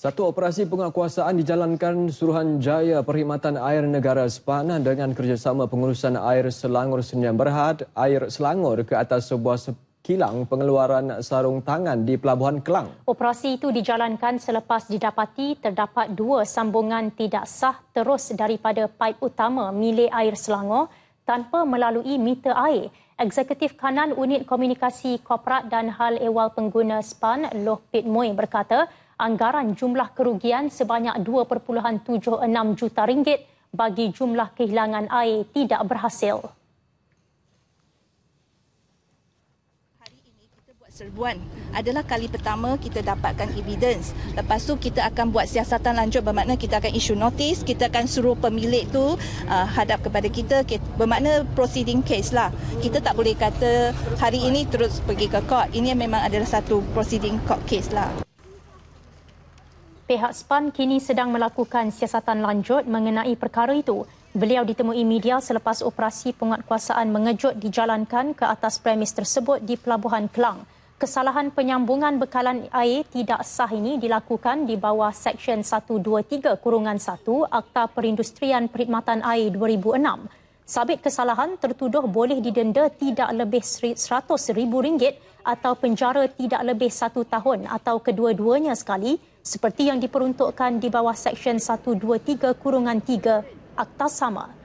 Satu operasi penguasaan dijalankan Suruhanjaya Perkhidmatan Air Negara Sepanah dengan kerjasama pengurusan air Selangor Senyam Berhad, air Selangor ke atas sebuah kilang pengeluaran sarung tangan di Pelabuhan Kelang. Operasi itu dijalankan selepas didapati terdapat dua sambungan tidak sah terus daripada pipe utama milik air Selangor tanpa melalui meter air Eksekutif Kanan Unit Komunikasi Korporat dan Hal Ehwal Pengguna SPAN, Loh Pit Moy berkata, anggaran jumlah kerugian sebanyak 2.76 juta ringgit bagi jumlah kehilangan air tidak berhasil. serbuan adalah kali pertama kita dapatkan evidence. Lepas tu kita akan buat siasatan lanjut bermakna kita akan isu notice, kita akan suruh pemilik tu uh, hadap kepada kita, kita bermakna proceeding case lah. Kita tak boleh kata hari ini terus pergi ke court. Ini memang adalah satu proceeding court case lah. Pihak SPAN kini sedang melakukan siasatan lanjut mengenai perkara itu. Beliau ditemui media selepas operasi penguatkuasaan mengejut dijalankan ke atas premis tersebut di Pelabuhan Kelang kesalahan penyambungan bekalan air tidak sah ini dilakukan di bawah Seksyen 123 Kurungan 1 Akta Perindustrian Perkhidmatan Air 2006. Sabit kesalahan tertuduh boleh didenda tidak lebih RM100,000 atau penjara tidak lebih satu tahun atau kedua-duanya sekali seperti yang diperuntukkan di bawah Seksyen 123 Kurungan 3 Akta Sama.